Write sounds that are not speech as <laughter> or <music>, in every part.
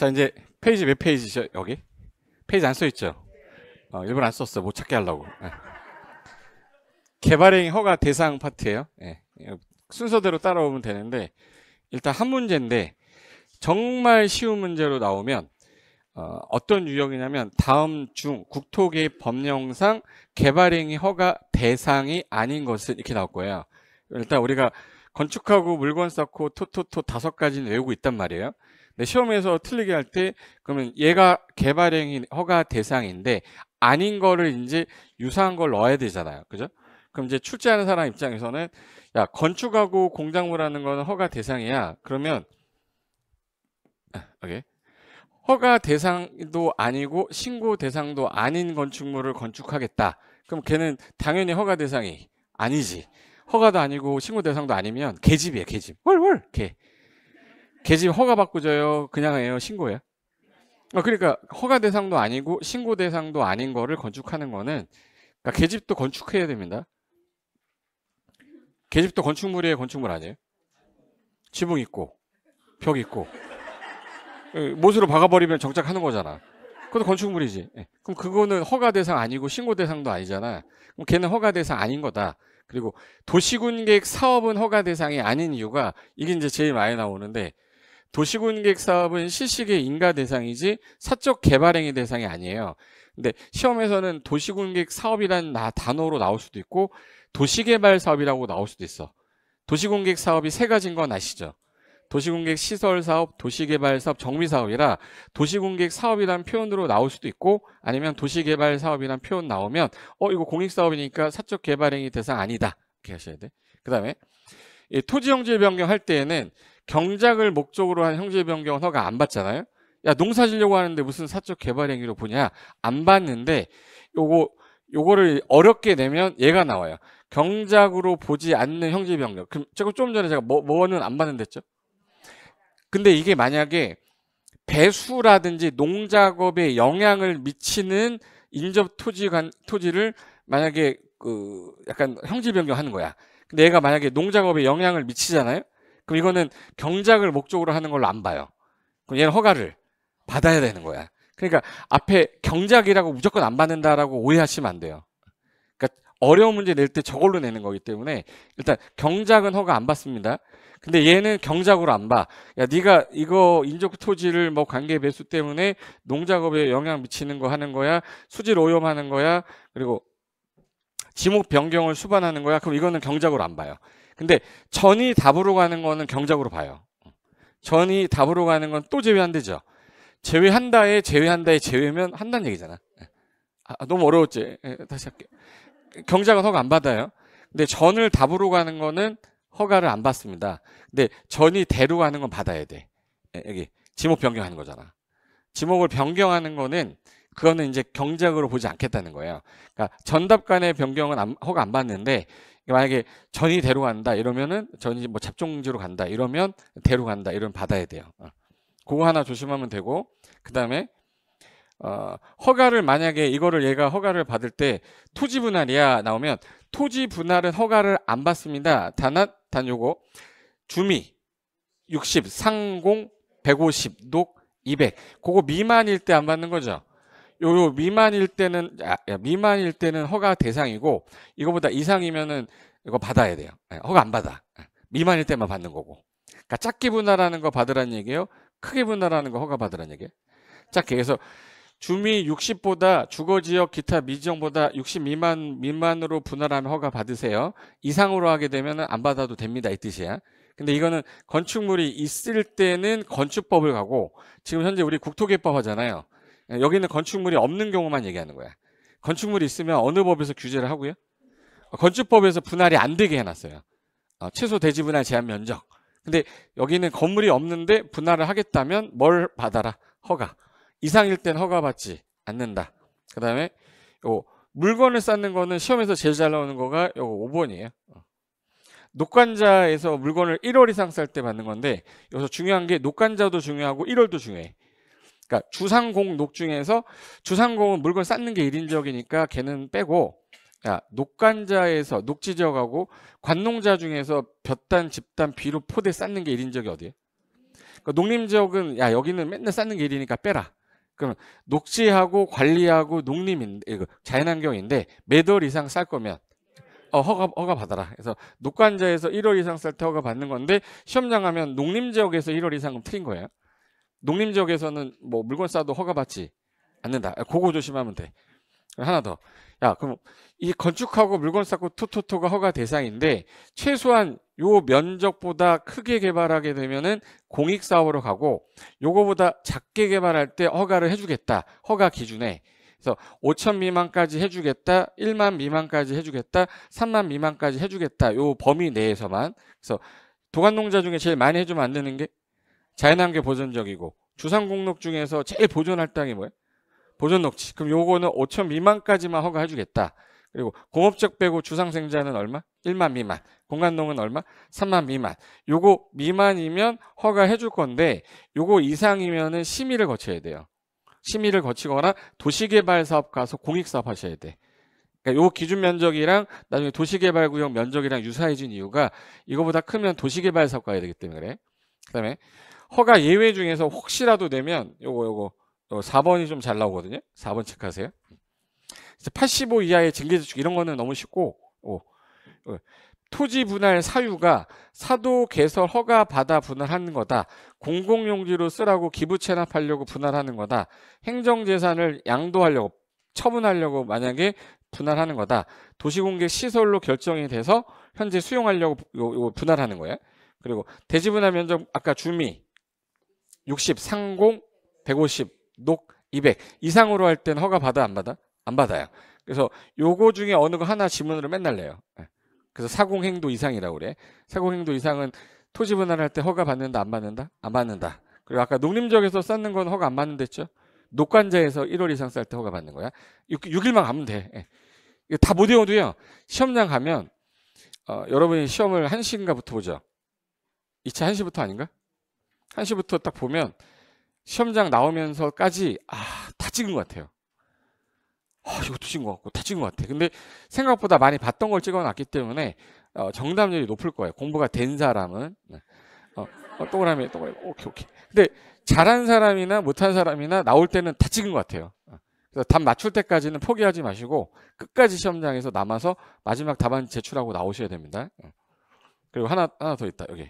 자 이제 페이지 몇 페이지죠 여기? 페이지 안 써있죠? 어, 일본 안 썼어 못 찾게 하려고 네. 예. 개발행 허가 대상 파트예요 네. 순서대로 따라오면 되는데 일단 한 문제인데 정말 쉬운 문제로 나오면 어, 어떤 유형이냐면 다음 중국토계획 법령상 개발행위 허가 대상이 아닌 것은 이렇게 나올 거예요 일단 우리가 건축하고 물건 쌓고 토토토 다섯 가지는 외우고 있단 말이에요 근데 시험에서 틀리게 할 때 그러면 얘가 개발행위 허가 대상인데 아닌 거를 이제 유사한 걸 넣어야 되잖아요. 그죠? 그럼 이제 출제하는 사람 입장에서는 야 건축하고 공작물하는 거는 허가 대상이야. 그러면 아, 오케이. 허가 대상도 아니고 신고 대상도 아닌 건축물을 건축하겠다. 그럼 걔는 당연히 허가 대상이 아니지. 허가도 아니고 신고 대상도 아니면 개집이야, 개집. 월월 개. 계집 허가 받고 져요? 그냥 해요? 신고예요? 어, 그러니까 허가 대상도 아니고 신고 대상도 아닌 거를 건축하는 거는 그러니까 계집도 건축해야 됩니다. 개집도 건축물이에요? 건축물 아니에요? 지붕 있고 벽 있고 예, 못으로 박아버리면 정착하는 거잖아. 그것도 건축물이지. 예. 그럼 그거는 허가 대상 아니고 신고 대상도 아니잖아. 그럼 걔는 허가 대상 아닌 거다. 그리고 도시군 계획 사업은 허가 대상이 아닌 이유가 이게 이제 제일 많이 나오는데 도시군 계 사업은 실시계 인가 대상이지 사적 개발 행위 대상이 아니에요. 근데 시험에서는 도시군 계 사업이라는 단어로 나올 수도 있고 도시개발 사업이라고 나올 수도 있어. 도시공계 사업이 세 가지인 건 아시죠? 도시공객 시설 사업, 도시개발 사업, 정비 사업이라 도시공객 사업이란 표현으로 나올 수도 있고 아니면 도시개발 사업이란 표현 나오면 어 이거 공익 사업이니까 사적 개발행위 대상 아니다 이렇게 하셔야 돼. 그다음에 토지 형질 변경할 때에는 경작을 목적으로 한 형질 변경 허가 안 받잖아요. 야 농사 지려고 하는데 무슨 사적 개발 행위로 보냐 안 받는데 요거 요거를 어렵게 내면 얘가 나와요. 경작으로 보지 않는 형질 변경. 그럼 제가 좀 전에 제가 뭐 뭐는 안 받는댔죠? 근데 이게 만약에 배수라든지 농작업에 영향을 미치는 인접 토지 간 토지를 만약에 그 약간 형질 변경하는 거야. 근데 얘가 만약에 농작업에 영향을 미치잖아요. 그럼 이거는 경작을 목적으로 하는 걸로 안 봐요. 그럼 얘는 허가를 받아야 되는 거야. 그러니까 앞에 경작이라고 무조건 안 받는다라고 오해하시면 안 돼요. 그러니까 어려운 문제 낼 때 저걸로 내는 거기 때문에 일단 경작은 허가 안 받습니다. 근데 얘는 경작으로 안 봐. 야, 네가 이거 인적 토지를 뭐 관계 배수 때문에 농작업에 영향 미치는 거 하는 거야, 수질 오염하는 거야, 그리고 지목 변경을 수반하는 거야. 그럼 이거는 경작으로 안 봐요. 근데 전이 답으로 가는 거는 경작으로 봐요. 전이 답으로 가는 건 또 제외한대죠. 제외한다에 제외한다에 제외면 한다는 얘기잖아. 아, 아 너무 어려웠지. 예, 예, 다시 할게. 경작은 허가 안 받아요. 근데 전을 답으로 가는 거는 허가를 안 받습니다. 근데 전이 대로 가는 건 받아야 돼. 예, 여기 지목 변경하는 거잖아. 지목을 변경하는 거는 그거는 이제 경작으로 보지 않겠다는 거예요. 그러니까 전답 간의 변경은 안, 허가 안 받는데 만약에 전이 대로 간다 이러면은 전이 뭐 잡종지로 간다 이러면 대로 간다 이런 받아야 돼요. 어. 그거 하나 조심하면 되고 그 다음에 어, 허가를 만약에 이거를 얘가 허가를 받을 때 토지 분할이야 나오면 토지 분할은 허가를 안 받습니다. 단한 단 요거 주미 60 상공 150녹200 그거 미만일 때 안 받는 거죠. 요 미만일 때는 야, 미만일 때는 허가 대상이고 이거보다 이상이면은 이거 받아야 돼요. 예, 허가 안 받아. 예, 미만일 때만 받는 거고. 그러니까 작게 분할하는 거 받으라는 얘기예요. 크게 분할하는 거 허가 받으라는 얘기예요. 작게 해서 주미 60보다 주거지역 기타 미지정보다 60 미만 미만으로 분할하면 허가 받으세요. 이상으로 하게 되면 은안 받아도 됩니다 이 뜻이야. 근데 이거는 건축물이 있을 때는 건축법을 가고 지금 현재 우리 국토개법 하잖아요. 예, 여기는 건축물이 없는 경우만 얘기하는 거야. 건축물이 있으면 어느 법에서 규제를 하고요? 어, 건축법에서 분할이 안 되게 해놨어요. 어, 최소 대지 분할 제한 면적. 근데 여기는 건물이 없는데 분할을 하겠다면 뭘 받아라? 허가. 이상일 땐 허가받지 않는다. 그 다음에 요 물건을 쌓는 거는 시험에서 제일 잘 나오는 거가 요거 5번이에요. 어. 녹관자에서 물건을 1월 이상 쌀 때 받는 건데 여기서 중요한 게 녹관자도 중요하고 1월도 중요해. 그러니까 주상공 녹 중에서 주상공은 물건 쌓는 게일인적이니까 걔는 빼고 야, 녹관자에서 녹지 지역하고 관농자 중에서 볕단 집단 비로 포대 쌓는 게일인적이어디예요 그러니까 농림 지역은 야 여기는 맨날 쌓는 게일이니까 빼라. 그럼 녹지하고 관리하고 농림인 이거 그 자연환경인데 매달 이상 쌀 거면 어, 허가 허가 받아라. 그래서 녹관자에서 1월 이상 쌀 때 허가 받는 건데 시험장 하면 농림 지역에서 1월 이상은 틀린 거예요. 농림 지역에서는 뭐 물건 싸도 허가받지 않는다. 아, 그거 조심하면 돼. 하나 더. 야, 그럼 이 건축하고 물건 쌓고 토토토가 허가 대상인데 최소한 요 면적보다 크게 개발하게 되면은 공익 사업으로 가고 요거보다 작게 개발할 때 허가를 해 주겠다. 허가 기준에. 그래서 5천 미만까지 해 주겠다. 1만 미만까지 해 주겠다. 3만 미만까지 해 주겠다. 요 범위 내에서만. 그래서 도관농자 중에 제일 많이 해주면 안 되는 게 자연환경 보존적이고 주상공록 중에서 제일 보존할 땅이 뭐예요? 보존 녹지. 그럼 요거는 5천 미만까지만 허가해 주겠다. 그리고 공업적 빼고 주상생자는 얼마? 1만 미만. 공간농은 얼마? 3만 미만. 요거 미만이면 허가해 줄 건데 요거 이상이면은 심의를 거쳐야 돼요. 심의를 거치거나 도시개발사업 가서 공익사업 하셔야 돼. 그러니까 요 기준 면적이랑 나중에 도시개발구역 면적이랑 유사해진 이유가 이거보다 크면 도시개발사업 가야 되기 때문에 그래. 그다음에 허가 예외 중에서 혹시라도 되면 요거 요거 4번이 좀 잘 나오거든요. 4번 체크하세요. 85 이하의 증계저축 이런 거는 너무 쉽고 오, 어, 토지 분할 사유가 사도 개설 허가 받아 분할하는 거다. 공공용지로 쓰라고 기부 체납하려고 분할하는 거다. 행정재산을 양도하려고 처분하려고 만약에 분할하는 거다. 도시공개 시설로 결정이 돼서 현재 수용하려고 분할하는 거예요. 그리고 대지분할 면적 아까 주미 60, 상공 150, 녹 200 이상으로 할 땐 허가 받아 안 받아? 안 받아요. 그래서 요거 중에 어느 거 하나 지문으로 맨날 내요. 예. 그래서 사공 행도 이상이라고 그래. 사공 행도 이상은 토지 분할할 때 허가 받는다 안 받는다? 안 받는다. 그리고 아까 농림지역에서 쌓는 건 허가 안 받는댔죠? 녹관자에서 1월 이상 쌓을 때 허가 받는 거야. 6, 6일만 가면 돼. 예. 다못 외워도요. 시험장 가면 어, 여러분이 시험을 1시인가부터 보죠. 2차 1시부터 아닌가? 1시부터 딱 보면 시험장 나오면서까지 아 다 찍은 것 같아요. 아, 이것도 찍은 것 같고 다 찍은 것 같아. 근데 생각보다 많이 봤던 걸 찍어놨기 때문에 어, 정답률이 높을 거예요. 공부가 된 사람은 네. 어, 어, 동그라미 동그라미 오케이 오케이. 근데 잘한 사람이나 못한 사람이나 나올 때는 다 찍은 것 같아요. 어. 그래서 답 맞출 때까지는 포기하지 마시고 끝까지 시험장에서 남아서 마지막 답안 제출하고 나오셔야 됩니다. 어. 그리고 하나 하나 더 있다 여기.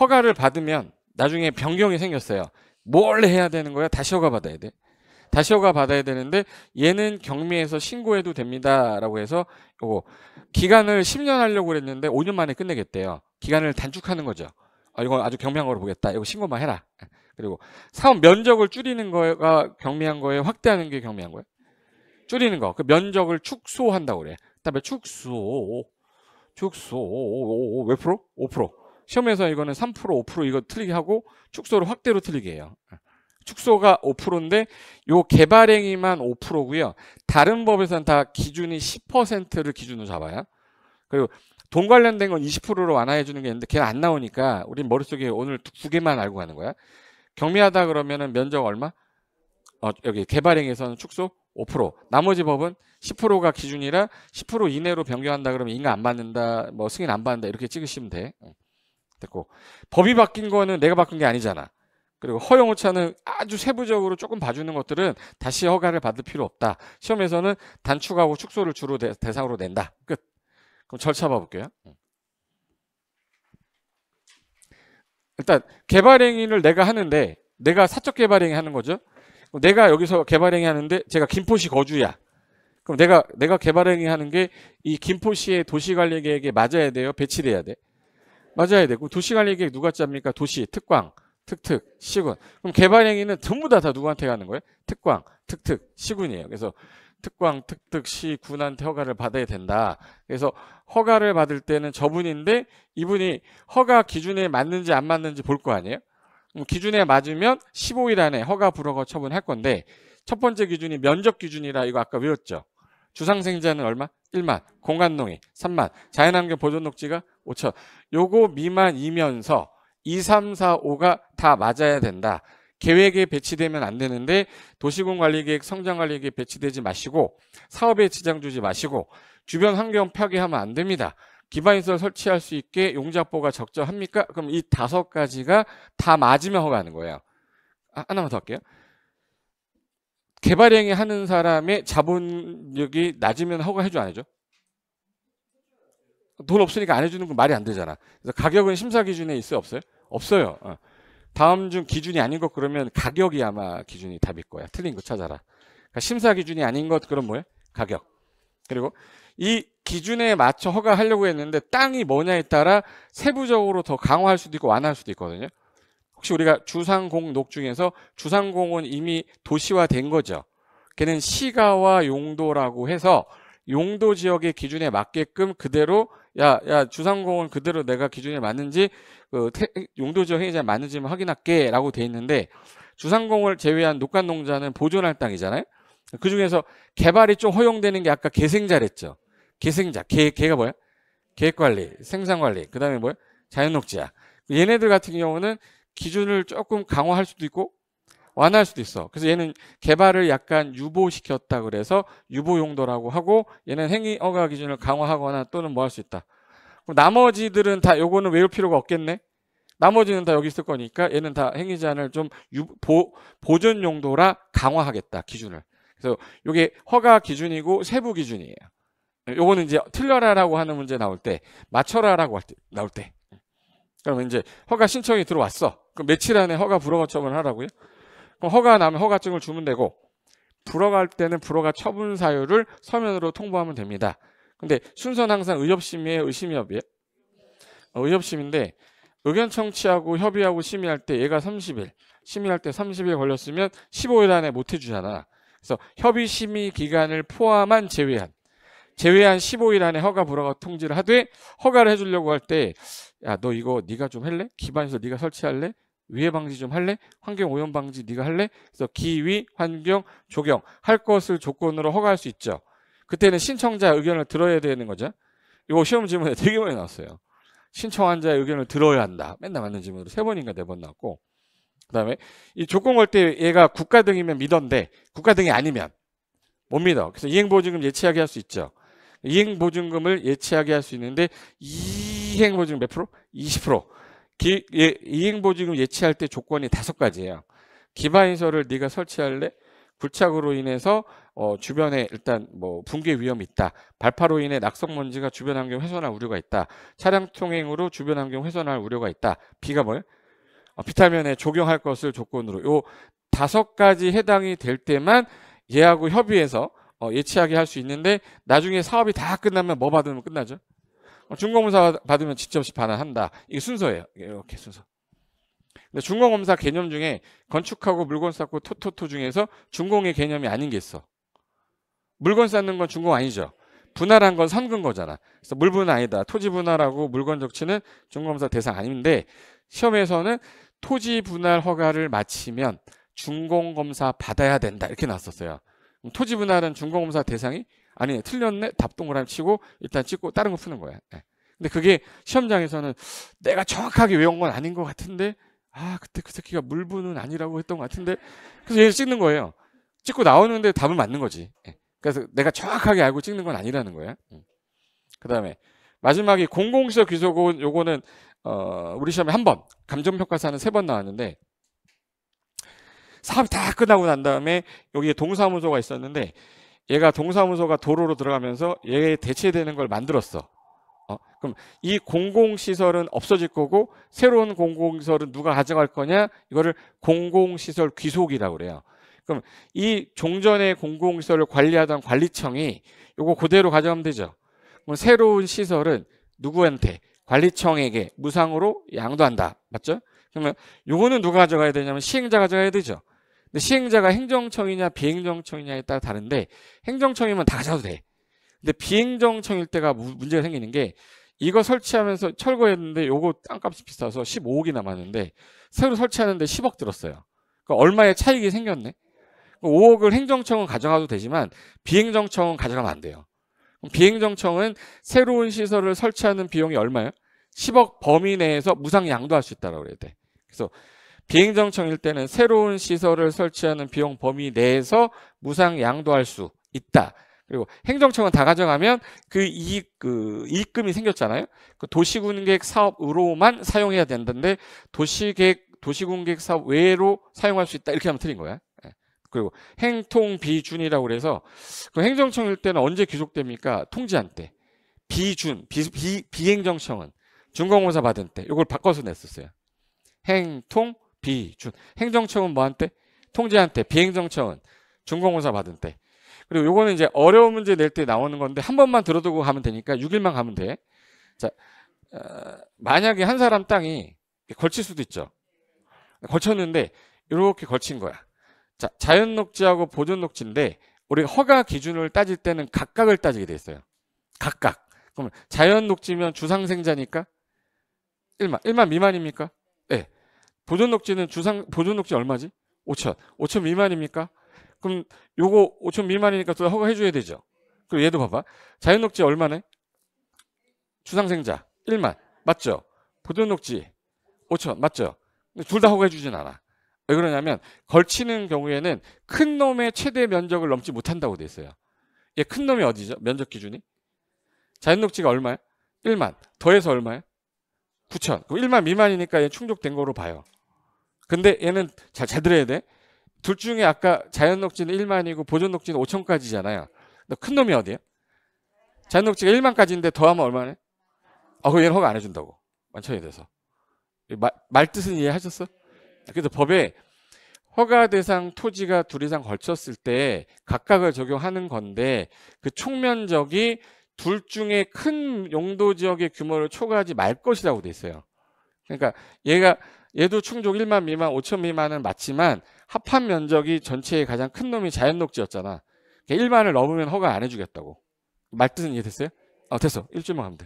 허가를 받으면 나중에 변경이 생겼어요. 뭘 해야 되는 거야? 다시 허가 받아야 돼. 다시 허가 받아야 되는데 얘는 경미에서 신고해도 됩니다라고 해서 요 기간을 10년 하려고 그랬는데 5년 만에 끝내겠대요. 기간을 단축하는 거죠. 아, 이건 아주 경미한거로 보겠다. 이거 신고만 해라. 그리고 사업 면적을 줄이는 거가 경미한 거에 확대하는 게 경미한 거예요. 줄이는 거. 그 면적을 축소한다고 그래. 그다음에 축소. 축소. 몇 프로? 5%. 시험에서 이거는 3% 5% 이거 틀리게 하고 축소를 확대로 틀리게 해요. 축소가 5%인데 요 개발행위만 5%고요. 다른 법에서는 다 기준이 10%를 기준으로 잡아요. 그리고 돈 관련된 건 20%로 완화해 주는 게 있는데 걔 안 나오니까 우리 머릿속에 오늘 두 개만 알고 가는 거야. 경미하다 그러면은 면적 얼마? 어, 여기 개발행위에서는 축소 5%. 나머지 법은 10%가 기준이라 10% 이내로 변경한다 그러면 인가 안 받는다. 뭐 승인 안 받는다. 이렇게 찍으시면 돼. 됐고 법이 바뀐 거는 내가 바꾼 게 아니잖아. 그리고 허용 오차는 아주 세부적으로 조금 봐주는 것들은 다시 허가를 받을 필요 없다. 시험에서는 단축하고 축소를 주로 대, 상으로 낸다. 끝. 그럼 절차 봐볼게요. 일단 개발 행위를 내가 하는데 내가 사적 개발 행위 하는 거죠. 내가 여기서 개발 행위 하는데 제가 김포시 거주야. 그럼 내가 내가 개발 행위 하는 게 이 김포시의 도시관리계획에 맞아야 돼요. 배치돼야 돼. 맞아야 되고 도시관리 계획 누가 짭니까? 도시, 특광, 특특, 시군. 그럼 개발 행위는 전부 다, 다 누구한테 가는 거예요? 특광, 특특, 시군이에요. 그래서 특광, 특특, 시군한테 허가를 받아야 된다. 그래서 허가를 받을 때는 저분인데 이분이 허가 기준에 맞는지 안 맞는지 볼 거 아니에요? 기준에 맞으면 15일 안에 허가 불허가 처분할 건데 첫 번째 기준이 면적 기준이라 이거 아까 외웠죠? 주상생자는 얼마? 1만. 공간농이 3만. 자연환경 보존 녹지가 5천. 요거 미만이면서 2, 3, 4, 5가 다 맞아야 된다. 계획에 배치되면 안 되는데 도시군 관리계획, 성장 관리계획 배치되지 마시고 사업에 지장 주지 마시고 주변 환경 파괴하면 안 됩니다. 기반시설 설치할 수 있게 용자보가 적절합니까? 그럼 이 다섯 가지가 다 맞으면 허가하는 거예요. 아, 하나만 더 할게요. 개발행위 하는 사람의 자본력이 낮으면 허가 해줘 안 해줘? 돈 없으니까 안 해주는 건 말이 안 되잖아. 그래서 가격은 심사 기준에 있어요? 없어요? 없어요. 어. 다음 중 기준이 아닌 것 그러면 가격이 아마 기준이 답일 거야. 틀린 거 찾아라. 그러니까 심사 기준이 아닌 것 그럼 뭐예요 가격. 그리고 이 기준에 맞춰 허가하려고 했는데 땅이 뭐냐에 따라 세부적으로 더 강화할 수도 있고 완화할 수도 있거든요. 혹시 우리가 주상공록 중에서 주상공은 이미 도시화된 거죠. 걔는 시가와 용도라고 해서 용도 지역의 기준에 맞게끔 그대로 야, 야, 주상공은 그대로 내가 기준에 맞는지, 그, 용도 지역 행위자에 맞는지 확인할게. 라고 돼 있는데, 주상공을 제외한 녹간농자는 보존할 땅이잖아요? 그 중에서 개발이 좀 허용되는 게 아까 개생자랬죠. 개생자. 개, 개가 뭐야? 계획관리, 생산관리, 그 다음에 뭐야? 자연녹지야. 얘네들 같은 경우는 기준을 조금 강화할 수도 있고 완화할 수도 있어. 그래서 얘는 개발을 약간 유보시켰다 그래서 유보 용도라고 하고 얘는 행위 허가 기준을 강화하거나 또는 뭐 할 수 있다. 그럼 나머지들은 다 요거는 외울 필요가 없겠네. 나머지는 다 여기 있을 거니까 얘는 다 행위 제한을 좀 유, 보, 보존 용도라 강화하겠다 기준을. 그래서 요게 허가 기준이고 세부 기준이에요. 요거는 이제 틀려라라고 하는 문제 나올 때 맞춰라라고 할 때, 나올 때 그러면 이제 허가 신청이 들어왔어. 그럼 며칠 안에 허가 불허가 처분을 하라고요? 그럼 허가 나면 허가증을 주면 되고 불허갈 때는 불허가 처분 사유를 서면으로 통보하면 됩니다. 근데 순서는 항상 의협심의 의심이 협의예요? 어, 의협심인데 의견 청취하고 협의하고 심의할 때 얘가 30일, 심의할 때 30일 걸렸으면 15일 안에 못 해주잖아. 그래서 협의 심의 기간을 포함한 제외한 제외한 15일 안에 허가 불허가 통지를 하되 허가를 해주려고 할때 야너 이거 네가 좀 할래? 기반에서 네가 설치할래? 위해 방지 좀 할래? 환경 오염 방지 네가 할래? 그래서 기위, 환경, 조경 할 것을 조건으로 허가할 수 있죠. 그때는 신청자 의견을 들어야 되는 거죠. 이거 시험 질문에 <laughs> 되게 많이 나왔어요. 신청한자의 의견을 들어야 한다. 맨날 맞는 질문으로 세 번인가 네 번 나왔고 그다음에 이 조건 걸 때 얘가 국가 등이면 믿던데 국가 등이 아니면 못 믿어. 그래서 이행보증금 예치하게 할 수 있죠. 이행보증금을 예치하게 할 수 있는데 이 이행보증 몇 프로? 20%. 기, 예, 이행보증을 예치할 때 조건이 다섯 가지예요. 기반인설을 네가 설치할래? 굴착으로 인해서 어, 주변에 일단 뭐 붕괴 위험이 있다. 발파로 인해 낙석 먼지가 주변 환경 훼손할 우려가 있다. 차량 통행으로 주변 환경 훼손할 우려가 있다. 비가 뭐예요? 어, 비타민에 적용할 것을 조건으로 요 다섯 가지 해당이 될 때만 얘하고 협의해서 어, 예치하게 할 수 있는데 나중에 사업이 다 끝나면 뭐 받으면 끝나죠? 어, 중공검사 받으면 직접 없 반환한다. 이게 순서예요. 이렇게 순서. 근데 중공검사 개념 중에 건축하고 물건 쌓고 토토토 중에서 중공의 개념이 아닌 게 있어. 물건 쌓는 건 중공 아니죠. 분할한 건 선근 거잖아. 그래서 물분 아니다. 토지 분할하고 물건 적치는 중공검사 대상 아닌데 시험에서는 토지 분할 허가를 마치면 중공검사 받아야 된다. 이렇게 나왔었어요. 토지 분할은 중공검사 대상이 아니 틀렸네 답동그라미 치고 일단 찍고 다른 거 푸는 거야 네. 근데 그게 시험장에서는 내가 정확하게 외운 건 아닌 것 같은데 아 그때 그 새끼가 물분은 아니라고 했던 것 같은데 그래서 얘를 찍는 거예요 찍고 나오는데 답은 맞는 거지 네. 그래서 내가 정확하게 알고 찍는 건 아니라는 거야 음. 그 다음에 마지막이 공공시적 귀속은 요거는 어, 우리 시험에 한 번, 감정평가사는 세 번 나왔는데, 사업이 다 끝나고 난 다음에 여기에 동사무소가 있었는데, 얘가 동사무소가 도로로 들어가면서 얘에 대체되는 걸 만들었어. 어? 그럼 이 공공시설은 없어질 거고 새로운 공공시설은 누가 가져갈 거냐? 이거를 공공시설 귀속이라고 그래요. 그럼 이 종전의 공공시설을 관리하던 관리청이 요거 그대로 가져가면 되죠. 그럼 새로운 시설은 누구한테? 관리청에게 무상으로 양도한다. 맞죠? 그러면 요거는 누가 가져가야 되냐면 시행자가 가져가야 되죠. 시행자가 행정청이냐 비행정청이냐에 따라 다른데 행정청이면 다 가져도 돼. 근데 비행정청일 때가 문제가 생기는 게 이거 설치하면서 철거했는데 요거 땅값이 비싸서 15억이 남았는데 새로 설치하는데 10억 들었어요. 그러니까 얼마의 차익이 생겼네. 5억을 행정청은 가져가도 되지만 비행정청은 가져가면 안 돼요. 비행정청은 새로운 시설을 설치하는 비용이 얼마예요? 10억 범위 내에서 무상 양도할 수 있다고 그래야 돼. 그래서 비행정청일 때는 새로운 시설을 설치하는 비용 범위 내에서 무상 양도할 수 있다. 그리고 행정청은 다 가져가면 그 이익 그 이익금이 생겼잖아요. 그도시군계 사업으로만 사용해야 된다는데 도시계획 도시군계 사업 외로 사용할 수 있다 이렇게 하면 틀린 거야. 예. 그리고 행통 비준이라고 그래서 그 행정청일 때는 언제 귀속됩니까? 통지한 때 비준 비, 비 비행정청은 준공공사 받은 때 이걸 바꿔서 냈었어요. 행통 비준 행정처분 뭐한테 통제한테 비행정처분 준공고사 받은 때 그리고 요거는 이제 어려운 문제 낼 때 나오는 건데 한 번만 들어두고 가면 되니까 6일만 가면 돼. 자 어, 만약에 한 사람 땅이 걸칠 수도 있죠. 걸쳤는데 이렇게 걸친 거야. 자 자연 녹지하고 보존 녹지인데 우리가 허가 기준을 따질 때는 각각을 따지게 돼 있어요. 각각. 그러면 자연 녹지면 주상생자니까 1만 1만 미만입니까? 네. 보존 녹지는 주상 보존 녹지 얼마지? 5천. 5천 미만입니까? 그럼 요거 5천 미만이니까 또 허가해 줘야 되죠. 그리고 얘도 봐봐. 자연 녹지 얼마네? 주상생자 1만. 맞죠? 보존 녹지 5천. 맞죠? 둘 다 허가해 주진 않아. 왜 그러냐면 걸치는 경우에는 큰 놈의 최대 면적을 넘지 못한다고 돼 있어요. 얘 큰 놈이 어디죠? 면적 기준이? 자연 녹지가 얼마야? 1만. 더해서 얼마야? 9천. 그럼 1만 미만이니까 얘 충족된 거로 봐요. 근데 얘는 잘, 잘 들어야 돼. 둘 중에 아까 자연 녹지는 1만이고 보존 녹지는 5천까지잖아요. 큰 놈이 어디야? 자연 녹지가 1만까지인데 더하면 얼마네? 아, 그 얘는 허가 안 해준다고. 만천이 돼서. 말, 말 뜻은 이해하셨어? 그래서 법에 허가 대상 토지가 둘 이상 걸쳤을 때 각각을 적용하는 건데 그 총면적이 둘 중에 큰 용도 지역의 규모를 초과하지 말 것이라고 돼 있어요. 그러니까 얘가 얘도 충족 1만 미만, 5천 미만은 맞지만 합한 면적이 전체의 가장 큰 놈이 자연 녹지였잖아. 그니까 1만을 넘으면 허가 안 해주겠다고. 말 뜻은 이해됐어요? 어, 됐어. 일주일만 가면 돼.